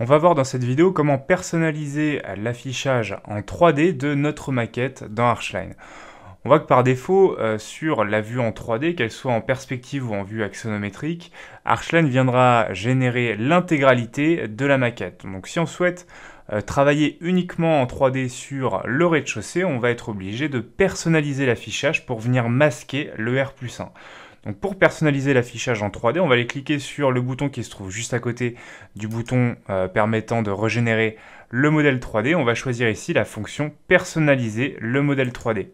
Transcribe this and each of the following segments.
On va voir dans cette vidéo comment personnaliser l'affichage en 3D de notre maquette dans Archline. On voit que par défaut, euh, sur la vue en 3D, qu'elle soit en perspective ou en vue axonométrique, Archline viendra générer l'intégralité de la maquette. Donc si on souhaite euh, travailler uniquement en 3D sur le rez-de-chaussée, on va être obligé de personnaliser l'affichage pour venir masquer le R 1 pour personnaliser l'affichage en 3D, on va aller cliquer sur le bouton qui se trouve juste à côté du bouton euh, permettant de régénérer le modèle 3D. On va choisir ici la fonction personnaliser le modèle 3D.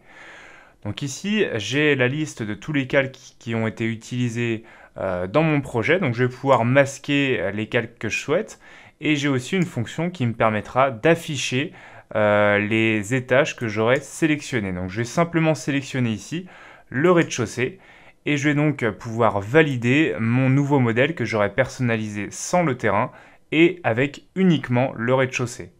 Donc ici, j'ai la liste de tous les calques qui ont été utilisés euh, dans mon projet. Donc je vais pouvoir masquer les calques que je souhaite. Et j'ai aussi une fonction qui me permettra d'afficher euh, les étages que j'aurai sélectionnés. Donc je vais simplement sélectionner ici le rez-de-chaussée et je vais donc pouvoir valider mon nouveau modèle que j'aurai personnalisé sans le terrain et avec uniquement le rez-de-chaussée.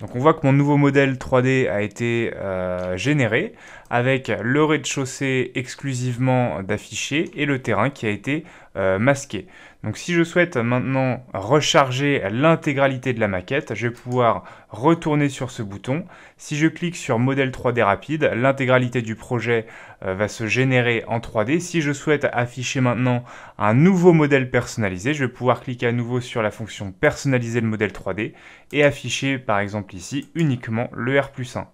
Donc on voit que mon nouveau modèle 3D a été euh, généré avec le rez-de-chaussée exclusivement d'affiché et le terrain qui a été euh, masqué. Donc si je souhaite maintenant recharger l'intégralité de la maquette, je vais pouvoir retourner sur ce bouton. Si je clique sur modèle 3D rapide, l'intégralité du projet euh, va se générer en 3D. Si je souhaite afficher maintenant un nouveau modèle personnalisé, je vais pouvoir cliquer à nouveau sur la fonction personnaliser le modèle 3D et afficher par exemple ici uniquement le R 1.